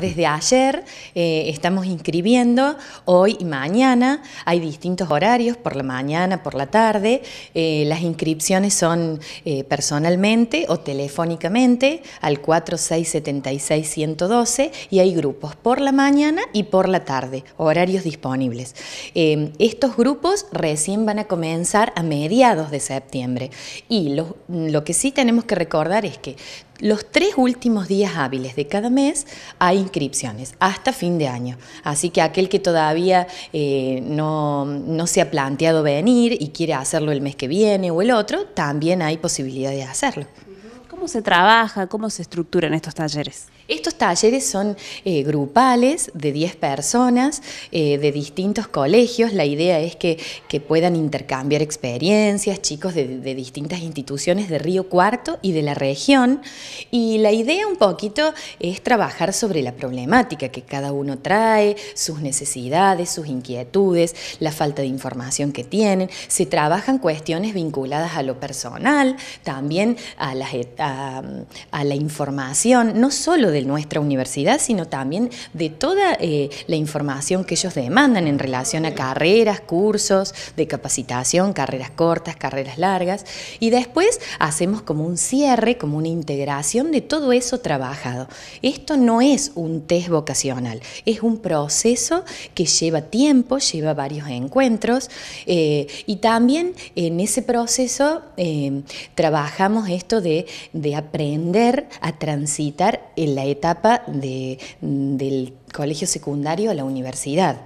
Desde ayer eh, estamos inscribiendo, hoy y mañana, hay distintos horarios, por la mañana, por la tarde, eh, las inscripciones son eh, personalmente o telefónicamente al 4676112 y hay grupos por la mañana y por la tarde, horarios disponibles. estos grupos recién van a comenzar a mediados de septiembre y lo que sí tenemos que recordar es que los tres últimos días hábiles de cada mes hay inscripciones hasta fin de año. Así que aquel que todavía eh, no, no, se ha planteado venir y quiere hacerlo el mes que viene o el otro, también hay posibilidad de hacerlo. ¿Cómo se trabaja? ¿Cómo se estructuran estos talleres? Estos talleres son eh, grupales de 10 personas eh, de distintos colegios. La idea es que, puedan intercambiar experiencias, chicos de, distintas instituciones de Río Cuarto y de la región. Y la idea un poquito es trabajar sobre la problemática que cada uno trae, sus necesidades, sus inquietudes, la falta de información que tienen. Se trabajan cuestiones vinculadas a lo personal, también a la, a la información, no solo de nuestra universidad, sino también de toda eh, la información que ellos demandan en relación a carreras, cursos de capacitación, carreras cortas, carreras largas, y después hacemos como un cierre, como una integración de todo eso trabajado. Esto no es un test vocacional, es un proceso que lleva tiempo, lleva varios encuentros, eh, y también en ese proceso eh, trabajamos esto de, de aprender a transitar en la etapa del colegio secundario a la universidad,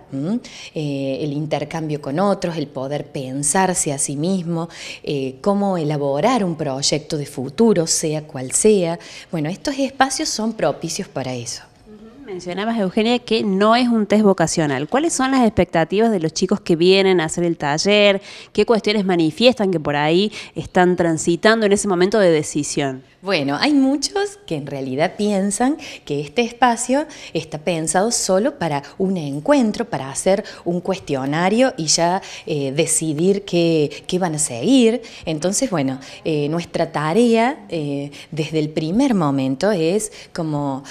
eh, el intercambio con otros, el poder pensarse a sí mismo, eh, cómo elaborar un proyecto de futuro, sea cual sea. Bueno, estos espacios son propicios para eso. Mencionabas, Eugenia, que no es un test vocacional. ¿Cuáles son las expectativas de los chicos que vienen a hacer el taller? ¿Qué cuestiones manifiestan que por ahí están transitando en ese momento de decisión? Bueno, hay muchos que en realidad piensan que este espacio está pensado solo para un encuentro, para hacer un cuestionario y ya eh, decidir qué, van a seguir. Entonces, bueno, eh, nuestra tarea eh, desde el primer momento es como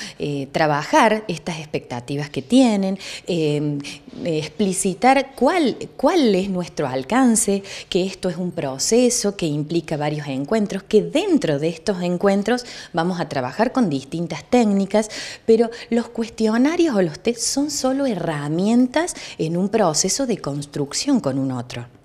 trabajar estas expectativas que tienen, eh, eh, explicitar cuál, cuál es nuestro alcance, que esto es un proceso que implica varios encuentros, que dentro de estos encuentros vamos a trabajar con distintas técnicas, pero los cuestionarios o los test son solo herramientas en un proceso de construcción con un otro.